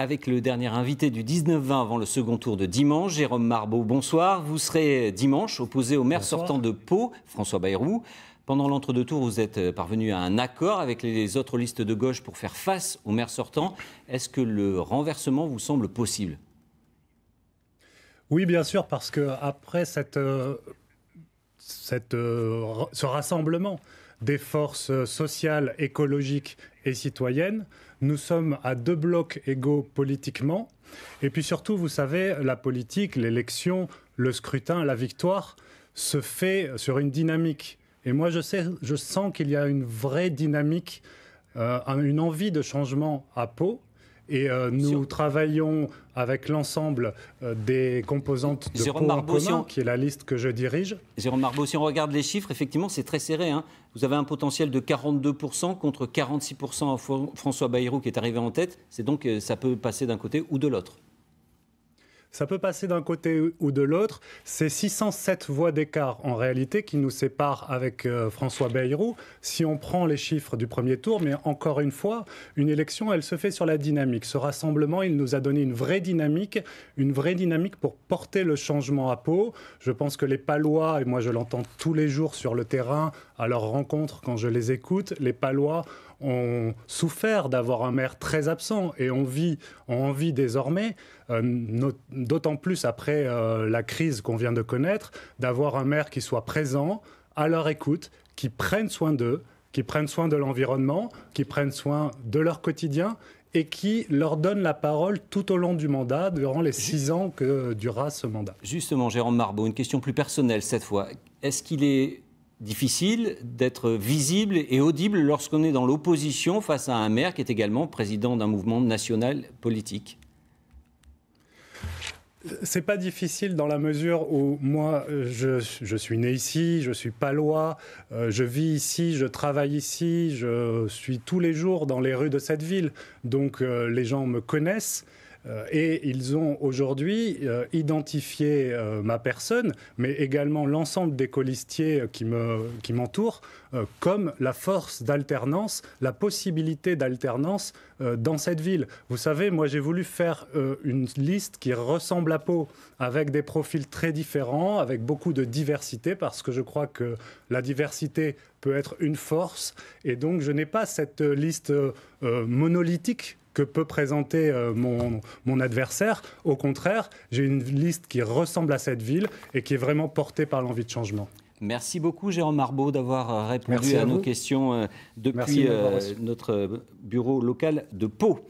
avec le dernier invité du 19-20 avant le second tour de dimanche, Jérôme Marbeau. Bonsoir. Vous serez dimanche opposé au maire sortant de Pau, François Bayrou. Pendant l'entre-deux tours, vous êtes euh, parvenu à un accord avec les autres listes de gauche pour faire face au maire sortant. Est-ce que le renversement vous semble possible Oui, bien sûr, parce que après cette, euh, euh, ce rassemblement, des forces sociales, écologiques et citoyennes. Nous sommes à deux blocs égaux politiquement. Et puis surtout, vous savez, la politique, l'élection, le scrutin, la victoire se fait sur une dynamique. Et moi, je, sens qu'il y a une vraie dynamique, euh, une envie de changement à peau. Et euh, nous travaillons avec l'ensemble euh, des composantes de Jérôme en commun, qui est la liste que je dirige. Jérôme Marbeau, si on regarde les chiffres, effectivement, c'est très serré. Hein. Vous avez un potentiel de 42% contre 46% à François Bayrou qui est arrivé en tête. C'est donc euh, ça peut passer d'un côté ou de l'autre. Ça peut passer d'un côté ou de l'autre. C'est 607 voix d'écart en réalité qui nous séparent avec euh, François Bayrou, si on prend les chiffres du premier tour. Mais encore une fois, une élection, elle se fait sur la dynamique. Ce rassemblement, il nous a donné une vraie dynamique, une vraie dynamique pour porter le changement à peau. Je pense que les Palois, et moi je l'entends tous les jours sur le terrain, à leur rencontre, quand je les écoute, les Palois ont souffert d'avoir un maire très absent et on vit, désormais, euh, d'autant plus après euh, la crise qu'on vient de connaître, d'avoir un maire qui soit présent, à leur écoute, qui prenne soin d'eux, qui prenne soin de l'environnement, qui prenne soin de leur quotidien et qui leur donne la parole tout au long du mandat, durant les six ans que durera ce mandat. Justement, Jérôme Marbeau, une question plus personnelle cette fois. Est-ce qu'il est difficile d'être visible et audible lorsqu'on est dans l'opposition face à un maire qui est également président d'un mouvement national politique c'est pas difficile dans la mesure où moi, euh, je, suis né ici, je suis palois, euh, je vis ici, je travaille ici, je suis tous les jours dans les rues de cette ville. Donc euh, les gens me connaissent. Euh, et ils ont aujourd'hui euh, identifié euh, ma personne, mais également l'ensemble des colistiers qui m'entourent, comme la force d'alternance, la possibilité d'alternance dans cette ville. Vous savez, moi j'ai voulu faire une liste qui ressemble à Pau, avec des profils très différents, avec beaucoup de diversité, parce que je crois que la diversité peut être une force. Et donc je n'ai pas cette liste monolithique que peut présenter euh, mon, adversaire. Au contraire, j'ai une liste qui ressemble à cette ville et qui est vraiment portée par l'envie de changement. Merci beaucoup, Jérôme Marbeau, d'avoir euh, répondu à, nos questions euh, depuis notre bureau local de Pau.